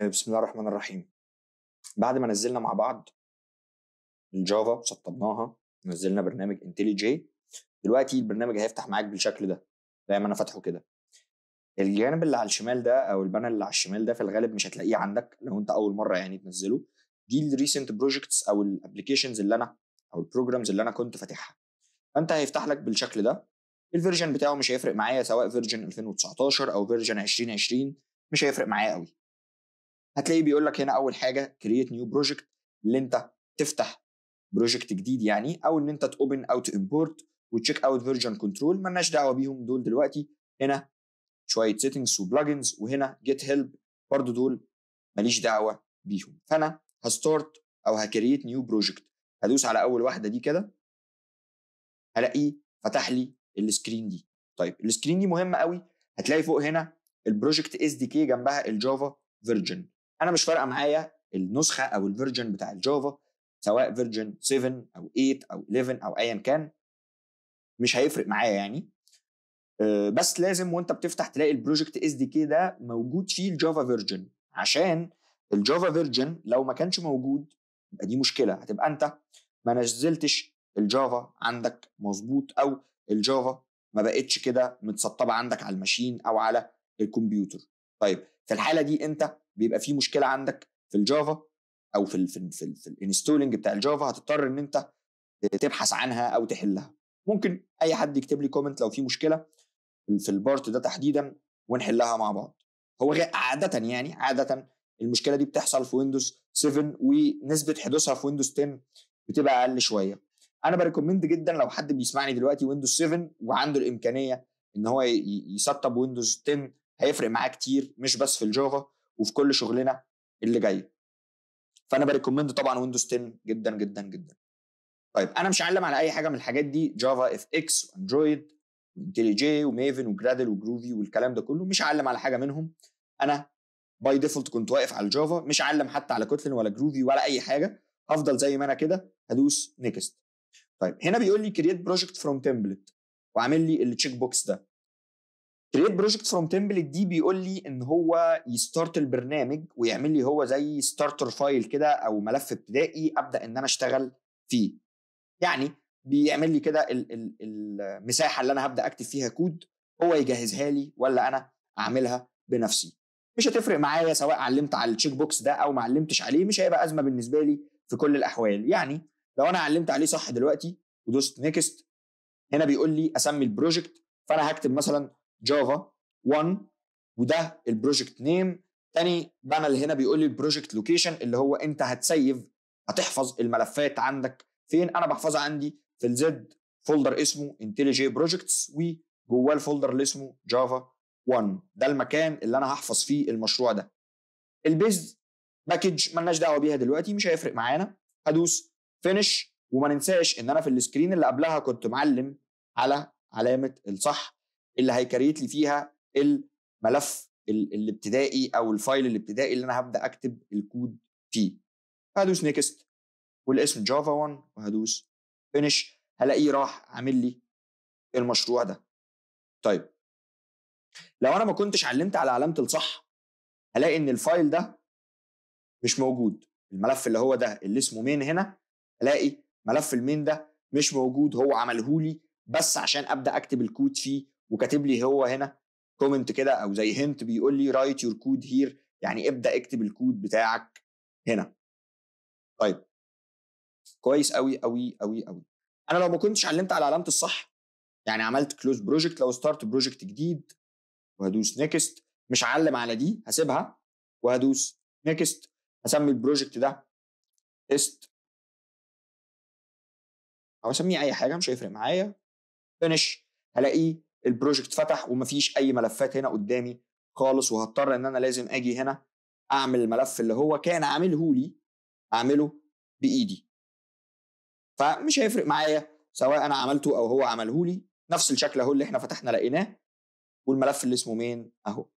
آه، بسم الله الرحمن الرحيم بعد ما نزلنا مع بعض الجافا سطبناها نزلنا برنامج انتلي جي دلوقتي البرنامج هيفتح معاك بالشكل ده زي ما انا فاتحه كده الجانب اللي على الشمال ده او البانل اللي على الشمال ده في الغالب مش هتلاقيه عندك لو انت اول مره يعني تنزله دي الريسنت بروجكتس او الابلكيشنز اللي انا او البروجرامز اللي انا كنت فاتحها فانت هيفتح لك بالشكل ده الفيرجن بتاعه مش هيفرق معايا سواء فيرجن 2019 او فيرجن 2020 مش هيفرق معايا قوي هتلاقيه بيقول لك هنا اول حاجه كرييت نيو بروجكت اللي انت تفتح بروجكت جديد يعني او ان انت توبن اوت امبورت وتشيك اوت فيرجن كنترول مالناش دعوه بيهم دول دلوقتي هنا شويه سيتنجز وبلجنز وهنا جيت هيلب برضو دول ماليش دعوه بيهم فانا هستارت او هكرييت نيو بروجكت هدوس على اول واحده دي كده هلاقيه فتح لي السكرين دي طيب السكرين دي مهمه قوي هتلاقي فوق هنا البروجكت اس دي كي جنبها الجافا فيرجن انا مش فارقه معايا النسخه او الفيرجن بتاع الجافا سواء فيرجن 7 او 8 او 11 او ايا كان مش هيفرق معايا يعني آه، بس لازم وانت بتفتح تلاقي البروجكت اس دي كي ده موجود فيه الجافا فيرجن عشان الجافا فيرجن لو ما كانش موجود يبقى دي مشكله هتبقى انت ما نزلتش الجافا عندك مظبوط او الجافا ما بقتش كده متسطبه عندك على الماشين او على الكمبيوتر طيب في الحاله دي انت بيبقى في مشكله عندك في الجافا او في الـ في, الـ في, في الانستولنج بتاع الجافا هتضطر ان انت تبحث عنها او تحلها ممكن اي حد يكتب لي كومنت لو في مشكله في البارت ده تحديدا ونحلها مع بعض هو عاده يعني عاده المشكله دي بتحصل في ويندوز 7 ونسبه حدوثها في ويندوز 10 بتبقى اقل شويه انا بريكومند جدا لو حد بيسمعني دلوقتي ويندوز 7 وعنده الامكانيه ان هو يسطب ويندوز 10 هيفرق معاه كتير مش بس في الجافا وفي كل شغلنا اللي جاي فانا بريكومند طبعا ويندوز 10 جدا جدا جدا طيب انا مش هعلم على اي حاجه من الحاجات دي جافا اف اكس واندرويد انتلي جي وميفن وجرادل وجروفي والكلام ده كله مش هعلم على حاجه منهم انا باي ديفولت كنت واقف على الجافا مش هعلم حتى على كوتلين ولا جروفي ولا اي حاجه هفضل زي ما انا كده هدوس نيكست طيب هنا بيقول لي كرييت بروجكت فروم تمبلت وعامل لي التشيك بوكس ده كريت بروجكت فروم تمبلت دي بيقول لي ان هو يستارت البرنامج ويعمل لي هو زي ستارتر فايل كده او ملف ابتدائي ابدا ان انا اشتغل فيه يعني بيعمل لي كده المساحه اللي انا هبدا اكتب فيها كود هو يجهزها لي ولا انا اعملها بنفسي مش هتفرق معايا سواء علمت على التشيك بوكس ده او ما علمتش عليه مش هيبقى ازمه بالنسبه لي في كل الاحوال يعني لو انا علمت عليه صح دلوقتي ودوست نيكست هنا بيقول لي اسمي البروجكت فانا هكتب مثلا جافا 1 وده البروجكت نيم تاني بانل هنا بيقول لي البروجكت لوكيشن اللي هو انت هتسيف هتحفظ الملفات عندك فين انا بحفظها عندي في الزد فولدر اسمه جي بروجكتس وجواه الفولدر اللي اسمه جافا 1 ده المكان اللي انا هحفظ فيه المشروع ده البيز باكج ملناش دعوه بيها دلوقتي مش هيفرق معانا هدوس فينش وما ننساش ان انا في السكرين اللي قبلها كنت معلم على علامه الصح اللي هيكريت لي فيها الملف الابتدائي او الفايل الابتدائي اللي انا هبدا اكتب الكود فيه هدوس نيكست والاسم جافا 1 وهدوس فينش هلاقيه راح عامل لي المشروع ده طيب لو انا ما كنتش علمت على علامه الصح هلاقي ان الفايل ده مش موجود الملف اللي هو ده اللي اسمه مين هنا الاقي ملف المين ده مش موجود هو عمله لي بس عشان ابدا اكتب الكود فيه وكاتب لي هو هنا كومنت كده او زي هنت بيقول لي رايت يور كود هير يعني ابدا اكتب الكود بتاعك هنا طيب كويس قوي قوي قوي قوي انا لو ما كنتش علمت على علامه الصح يعني عملت كلوز بروجكت لو ستارت بروجكت جديد وهدوس نيكست مش علم على دي هسيبها وهدوس نيكست هسمي البروجكت ده تيست او اسميه اي حاجه مش هيفرق معايا فينش هلاقيه البروجكت فتح ومفيش اي ملفات هنا قدامي خالص وهضطر ان انا لازم اجي هنا اعمل الملف اللي هو كان عامله لي اعمله بايدي فمش هيفرق معايا سواء انا عملته او هو عمله لي نفس الشكل اهو اللي احنا فتحنا لقيناه والملف اللي اسمه مين اهو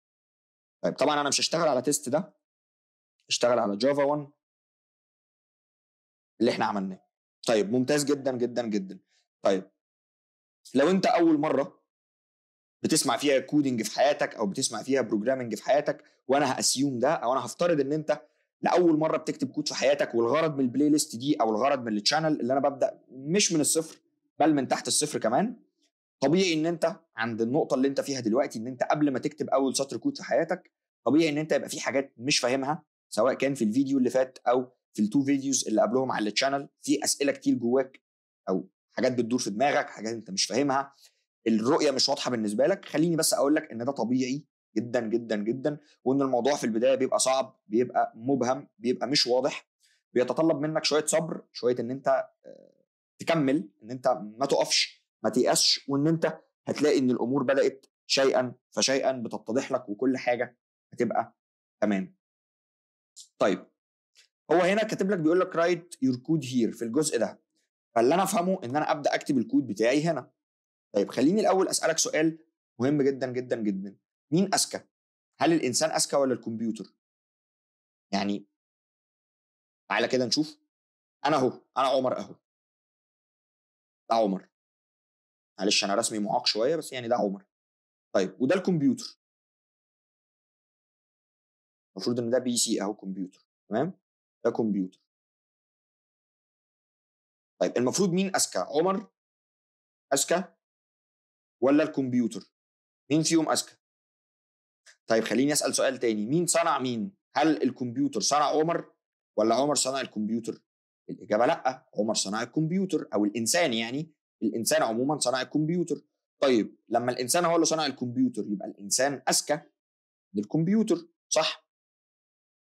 طيب طبعا انا مش هشتغل على تيست ده اشتغل على جافا 1 اللي احنا عملناه طيب ممتاز جدا جدا جدا طيب لو انت اول مره بتسمع فيها كودنج في حياتك او بتسمع فيها بروجرامنج في حياتك وانا هاسيوم ده او انا هفترض ان انت لاول مره بتكتب كود في حياتك والغرض من البلاي ليست دي او الغرض من التشانل اللي انا ببدا مش من الصفر بل من تحت الصفر كمان طبيعي ان انت عند النقطه اللي انت فيها دلوقتي ان انت قبل ما تكتب اول سطر كود في حياتك طبيعي ان انت يبقى في حاجات مش فاهمها سواء كان في الفيديو اللي فات او في التو فيديوز اللي قبلهم على التشانل في اسئله كتير جواك او حاجات بتدور في دماغك حاجات انت مش فاهمها الرؤيه مش واضحه بالنسبه لك خليني بس اقول لك ان ده طبيعي جدا جدا جدا وان الموضوع في البدايه بيبقى صعب بيبقى مبهم بيبقى مش واضح بيتطلب منك شويه صبر شويه ان انت آه، تكمل ان انت ما تقفش ما تيأسش وان انت هتلاقي ان الامور بدات شيئا فشيئا بتتضح لك وكل حاجه هتبقى تمام طيب هو هنا كاتب لك بيقول لك رايت يور كود هير في الجزء ده فاللي انا افهمه ان انا ابدا اكتب الكود بتاعي هنا طيب خليني الاول اسالك سؤال مهم جدا جدا جدا مين اذكى هل الانسان اذكى ولا الكمبيوتر يعني تعالى كده نشوف انا اهو انا عمر اهو ده عمر معلش انا رسمي معاق شويه بس يعني ده عمر طيب وده الكمبيوتر المفروض ان ده بي سي اهو كمبيوتر تمام ده كمبيوتر طيب المفروض مين اذكى عمر اذكى ولا الكمبيوتر مين فيهم اذكى طيب خليني اسال سؤال تاني مين صنع مين هل الكمبيوتر صنع عمر ولا عمر صنع الكمبيوتر الاجابه لا عمر صنع الكمبيوتر او الانسان يعني الانسان عموما صنع الكمبيوتر طيب لما الانسان هو اللي صنع الكمبيوتر يبقى الانسان اذكى من الكمبيوتر صح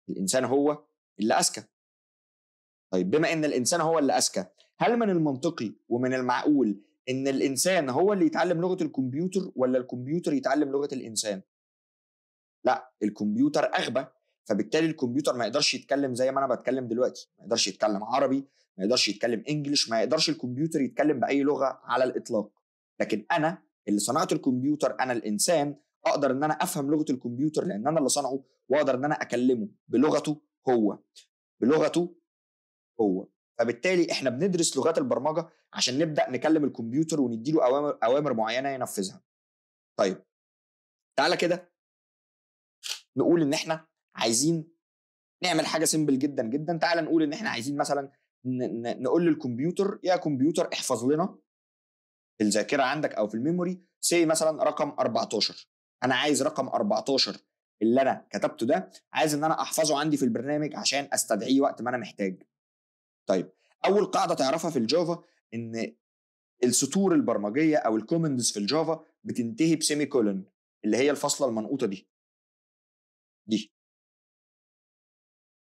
الانسان هو اللي اذكى طيب بما ان الانسان هو اللي اذكى هل من المنطقي ومن المعقول ان الانسان هو اللي يتعلم لغه الكمبيوتر ولا الكمبيوتر يتعلم لغه الانسان لا الكمبيوتر اغبى فبالتالي الكمبيوتر ما يقدرش يتكلم زي ما انا بتكلم دلوقتي ما يقدرش يتكلم عربي ما يقدرش يتكلم انجلش ما يقدرش الكمبيوتر يتكلم باي لغه على الاطلاق لكن انا اللي صنعت الكمبيوتر انا الانسان اقدر ان انا افهم لغه الكمبيوتر لان انا اللي صنعه واقدر ان انا اكلمه بلغته هو بلغته هو فبالتالي احنا بندرس لغات البرمجه عشان نبدا نكلم الكمبيوتر ونديله اوامر اوامر معينه ينفذها طيب تعالى كده نقول ان احنا عايزين نعمل حاجه سيمبل جدا جدا تعالى نقول ان احنا عايزين مثلا نقول للكمبيوتر يا كمبيوتر احفظ لنا في الذاكره عندك او في الميموري سي مثلا رقم 14 انا عايز رقم 14 اللي انا كتبته ده عايز ان انا احفظه عندي في البرنامج عشان استدعيه وقت ما انا محتاج طيب اول قاعده تعرفها في الجافا ان السطور البرمجيه او الكومندز في الجافا بتنتهي بسيمي كولن اللي هي الفاصله المنقوطه دي دي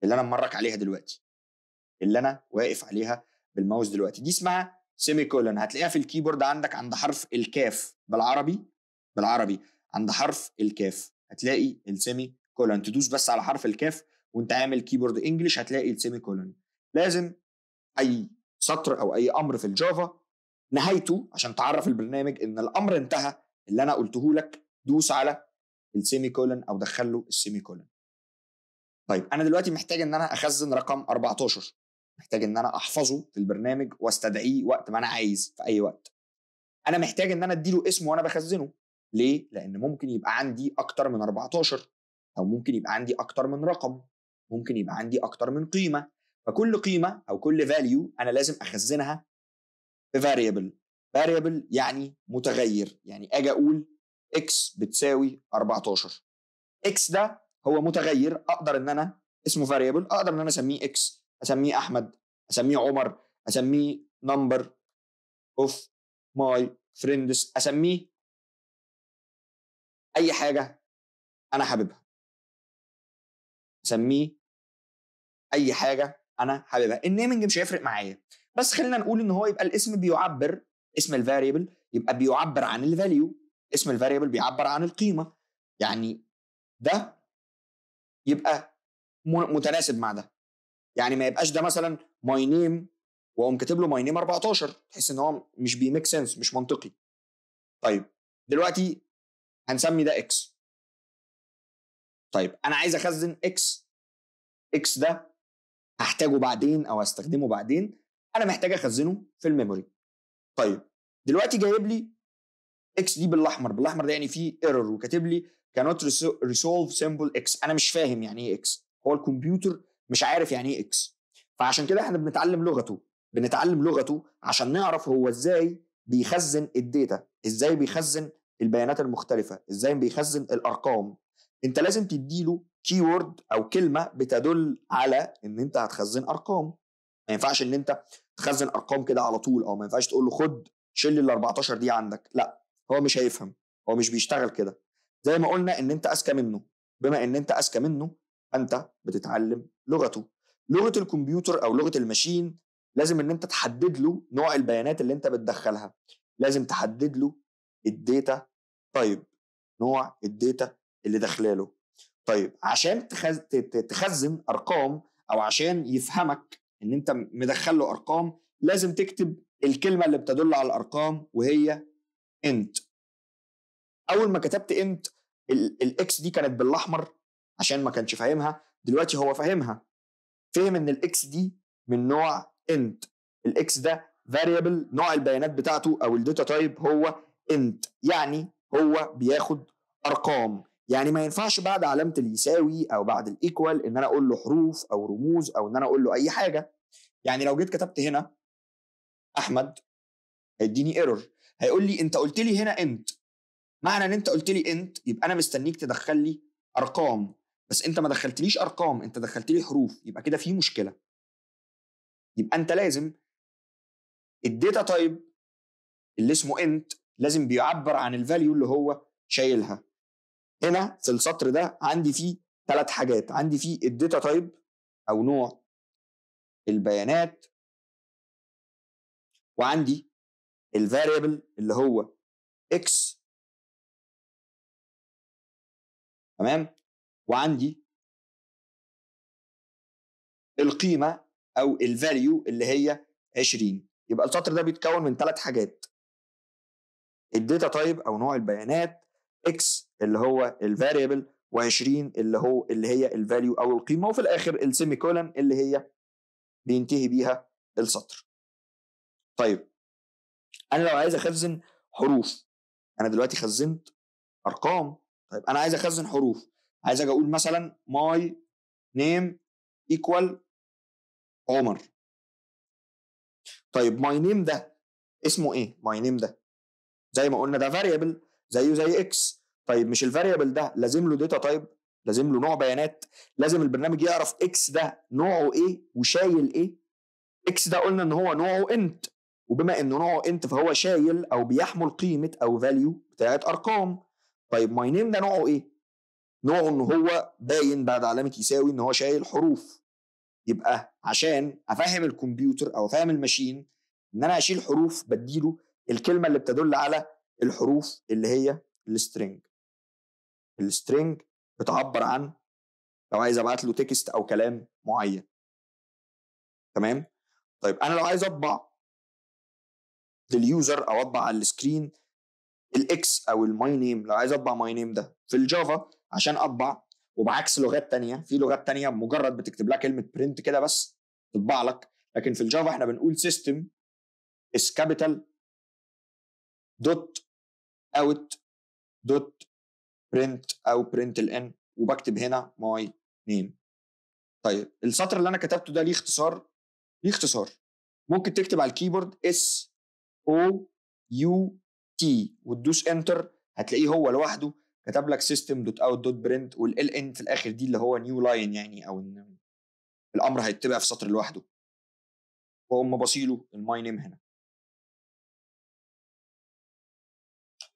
اللي انا ممرك عليها دلوقتي اللي انا واقف عليها بالماوس دلوقتي دي اسمها سيمي كولن هتلاقيها في الكيبورد عندك عند حرف الكاف بالعربي بالعربي عند حرف الكاف هتلاقي السيمي كولن تدوس بس على حرف الكاف وانت عامل كيبورد انجلش هتلاقي السيمي كولن لازم اي سطر او اي امر في الجافا نهايته عشان تعرف البرنامج ان الامر انتهى اللي انا قلته لك دوس على السيمي كولن او دخل له السيمي كولن طيب انا دلوقتي محتاج ان انا اخزن رقم 14 محتاج ان انا احفظه في البرنامج واستدعيه وقت ما انا عايز في اي وقت انا محتاج ان انا اديله اسم وانا بخزنه ليه لان ممكن يبقى عندي اكتر من 14 او ممكن يبقى عندي اكتر من رقم ممكن يبقى عندي اكتر من قيمه فكل قيمه او كل فاليو انا لازم اخزنها في فاريبل فاريبل يعني متغير يعني اجي اقول اكس بتساوي 14 اكس ده هو متغير اقدر ان انا اسمه فاريبل اقدر ان انا اسميه اكس اسميه احمد اسميه عمر اسميه نمبر اوف ماي فريندز اسميه اي حاجه انا حاببها اسميه اي حاجه انا حاببها النيمنج مش هيفرق معايا بس خلينا نقول ان هو يبقى الاسم بيعبر اسم الفاريبل يبقى بيعبر عن الفاليو اسم الفاريبل بيعبر عن القيمه يعني ده يبقى متناسب مع ده يعني ما يبقاش ده مثلا ماي نيم واقوم كاتب له ماي نيم 14 تحس ان هو مش بيميك سنس مش منطقي طيب دلوقتي هنسمي ده اكس طيب انا عايز اخزن اكس اكس ده هحتاجه بعدين او هستخدمه بعدين انا محتاج اخزنه في الميموري طيب دلوقتي جايب لي اكس دي بالاحمر بالاحمر ده يعني فيه ايرور وكاتب لي cannot resolve symbol x انا مش فاهم يعني ايه اكس هو الكمبيوتر مش عارف يعني ايه اكس فعشان كده احنا بنتعلم لغته بنتعلم لغته عشان نعرف هو ازاي بيخزن الداتا ازاي بيخزن البيانات المختلفه ازاي بيخزن الارقام انت لازم تديله كيورد او كلمه بتدل على ان انت هتخزن ارقام ما ينفعش ان انت تخزن ارقام كده على طول او ما ينفعش تقول له خد شيل ال 14 دي عندك لا هو مش هيفهم هو مش بيشتغل كده زي ما قلنا ان انت اذكى منه بما ان انت اذكى منه انت بتتعلم لغته لغه الكمبيوتر او لغه الماشين لازم ان انت تحدد له نوع البيانات اللي انت بتدخلها لازم تحدد له الداتا تايب نوع الداتا اللي داخله له طيب عشان تخزن ارقام او عشان يفهمك ان انت مدخل له ارقام لازم تكتب الكلمه اللي بتدل على الارقام وهي انت اول ما كتبت انت الاكس دي كانت بالاحمر عشان ما كانش فاهمها دلوقتي هو فاهمها فهم ان الاكس دي من نوع انت الاكس ده فاريبل نوع البيانات بتاعته او الداتا تايب هو انت يعني هو بياخد ارقام يعني ما ينفعش بعد علامه اليساوي او بعد الايكوال ان انا اقول له حروف او رموز او ان انا اقول له اي حاجه يعني لو جيت كتبت هنا احمد هيديني ايرور هيقول لي انت قلت لي هنا انت معنى ان انت قلت لي انت يبقى انا مستنيك تدخل لي ارقام بس انت ما دخلتليش ارقام انت دخلت لي حروف يبقى كده في مشكله يبقى انت لازم الداتا تايب اللي اسمه انت لازم بيعبر عن الفاليو اللي هو شايلها هنا في السطر ده عندي فيه ثلاث حاجات عندي فيه الداتا تايب او نوع البيانات وعندي الفاريبل اللي هو اكس تمام وعندي القيمه او الفاليو اللي هي 20 يبقى السطر ده بيتكون من ثلاث حاجات الداتا تايب او نوع البيانات اكس اللي هو الفاريبل و20 اللي هو اللي هي الفاليو او القيمه وفي الاخر السيمي كولن اللي هي بينتهي بيها السطر. طيب انا لو عايز اخزن حروف انا دلوقتي خزنت ارقام طيب انا عايز اخزن حروف عايز اجي اقول مثلا ماي نيم ايكوال عمر طيب ماي نيم ده اسمه ايه ماي نيم ده زي ما قلنا ده فاريبل زيه زي اكس طيب مش الفاريبل ده لازم له داتا تايب لازم له نوع بيانات لازم البرنامج يعرف اكس ده نوعه ايه وشايل ايه اكس ده قلنا ان هو نوعه انت وبما انه نوعه انت فهو شايل او بيحمل قيمه او فاليو بتاعت ارقام طيب ماي نيم ده نوعه ايه نوعه ان هو باين بعد علامه يساوي ان هو شايل حروف يبقى عشان افهم الكمبيوتر او افهم الماشين ان انا اشيل حروف بديله الكلمه اللي بتدل على الحروف اللي هي السترنج السترنج بتعبر عن لو عايز ابعت له تكست او كلام معين تمام طيب انا لو عايز اطبع لليوزر او اطبع على السكرين الاكس او الماي نيم لو عايز اطبع ماي نيم ده في الجافا عشان اطبع وبعكس لغات تانية في لغات تانية مجرد بتكتب لها كلمه برنت كده بس تطبع لك لكن في الجافا احنا بنقول سيستم اس كابيتال دوت اوت دوت برنت او برنت الان وبكتب هنا ماي نيم طيب السطر اللي انا كتبته ده ليه اختصار ليه اختصار ممكن تكتب على الكيبورد اس او يو تي وتدوس انتر هتلاقيه هو لوحده كتب لك سيستم دوت اوت دوت برنت والال ان في الاخر دي اللي هو نيو لاين يعني او ان الامر هيتبع في سطر لوحده واقوم بصيله الماي نيم هنا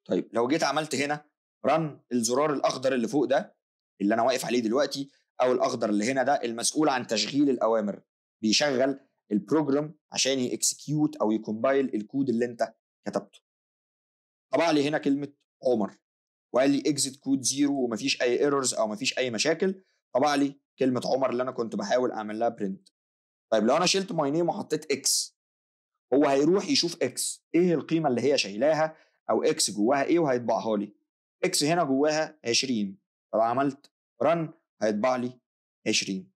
طيب لو جيت عملت هنا رن الزرار الاخضر اللي فوق ده اللي انا واقف عليه دلوقتي او الاخضر اللي هنا ده المسؤول عن تشغيل الاوامر بيشغل البروجرام عشان يكسكيوت او يكمبايل الكود اللي انت كتبته طبع لي هنا كلمه عمر وقال لي اكزيت كود زيرو ومفيش اي ايرورز او مفيش اي مشاكل طبع لي كلمه عمر اللي انا كنت بحاول اعمل لها برنت طيب لو انا شلت ماي نيم وحطيت اكس هو هيروح يشوف اكس ايه القيمه اللي هي شايلاها او اكس جواها ايه وهيطبعها لي اكس هنا جواها 20 لو عملت رن هيطبع لي 20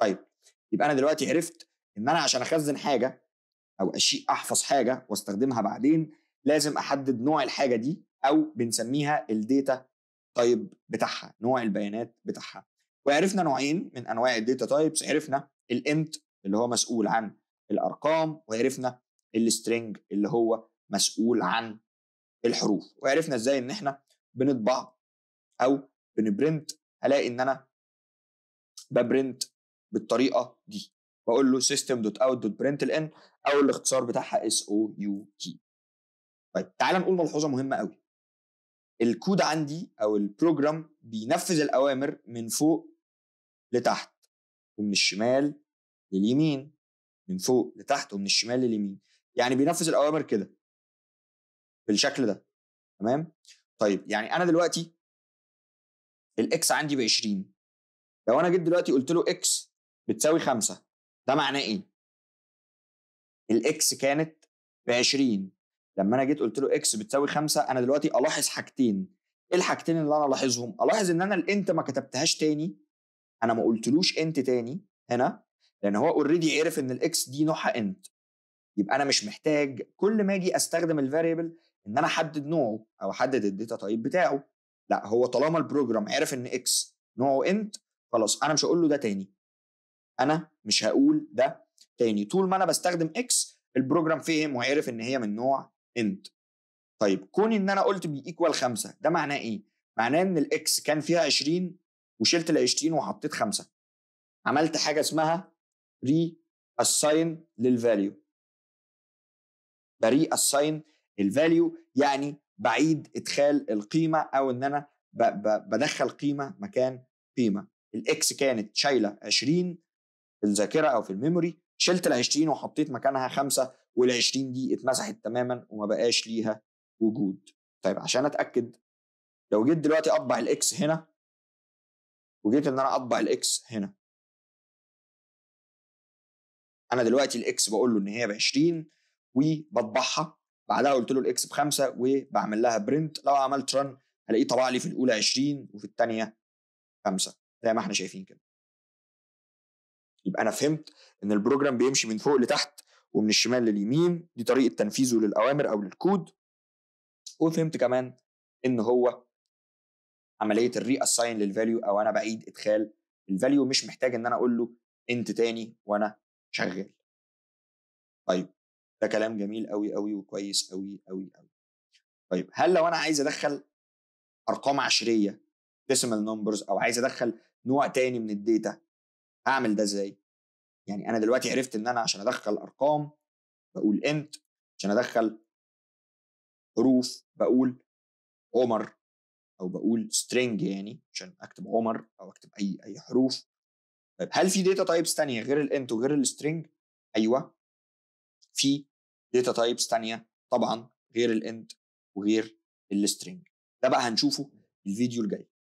طيب يبقى انا دلوقتي عرفت ان انا عشان اخزن حاجه او اشيء احفظ حاجه واستخدمها بعدين لازم احدد نوع الحاجه دي او بنسميها الديتا تايب بتاعها نوع البيانات بتاعها وعرفنا نوعين من انواع الديتا تايبس عرفنا الانت اللي هو مسؤول عن الارقام وعرفنا السترنج اللي هو مسؤول عن الحروف وعرفنا ازاي ان احنا بنطبع او بنبرنت هلاقي ان انا ببرنت بالطريقه دي بقول له system.out.println او الاختصار بتاعها اس او يو تي طيب تعال نقول ملحوظه مهمه قوي الكود عندي او البروجرام بينفذ الاوامر من فوق لتحت ومن الشمال لليمين من فوق لتحت ومن الشمال لليمين يعني بينفذ الاوامر كده بالشكل ده تمام طيب يعني انا دلوقتي الاكس عندي ب 20 لو انا جيت دلوقتي قلت له اكس بتساوي 5 ده معناه ايه الاكس كانت ب 20 لما انا جيت قلت له اكس بتساوي 5 انا دلوقتي الاحظ حاجتين ايه الحاجتين اللي انا الاحظهم الاحظ ان انا الانت ما كتبتهاش تاني انا ما قلتلوش انت تاني هنا لان هو اوريدي عرف ان الاكس دي نوعها انت يبقى انا مش محتاج كل ما اجي استخدم الفاريبل ان انا احدد نوعه او احدد الداتا تايب بتاعه لا هو طالما البروجرام عرف ان اكس نوعه انت خلاص انا مش هقول له ده تاني انا مش هقول ده تاني طول ما انا بستخدم اكس البروجرام فهم وعرف ان هي من نوع انت طيب كون ان انا قلت بي ايكوال 5 ده معناه ايه معناه ان الاكس كان فيها 20 وشلت ال 20 وحطيت 5 عملت حاجه اسمها ري اساين للفاليو بريء الساين الفاليو يعني بعيد ادخال القيمه او ان انا بدخل قيمه مكان قيمه الاكس كانت شايله 20 في الذاكره او في الميموري شلت ال 20 وحطيت مكانها 5 وال 20 دي اتمسحت تماما وما بقاش ليها وجود طيب عشان اتاكد لو جيت دلوقتي اطبع الاكس هنا وجيت ان انا اطبع الاكس هنا انا دلوقتي الاكس بقول له ان هي ب 20 وبطبعها بعدها قلت له الاكس بخمسه وبعمل لها برنت لو عملت رن هلاقيه طبع لي في الاولى 20 وفي الثانيه خمسه زي ما احنا شايفين كده يبقى انا فهمت ان البروجرام بيمشي من فوق لتحت ومن الشمال لليمين دي طريقه تنفيذه للاوامر او للكود وفهمت كمان ان هو عمليه الري اساين للفاليو او انا بعيد ادخال الفاليو مش محتاج ان انا اقول له انت تاني وانا شغال طيب ده كلام جميل قوي قوي وكويس قوي قوي قوي طيب هل لو انا عايز ادخل ارقام عشريه ديسيمال نمبرز او عايز ادخل نوع تاني من الداتا هعمل ده ازاي يعني انا دلوقتي عرفت ان انا عشان ادخل ارقام بقول انت عشان ادخل حروف بقول عمر او بقول سترينج يعني عشان اكتب عمر او اكتب اي اي حروف طيب هل في داتا تايبس تانية غير الانت وغير السترينج ايوه في داتا تايبس ثانيه طبعا غير الاند وغير السترينج ده بقى هنشوفه الفيديو الجاي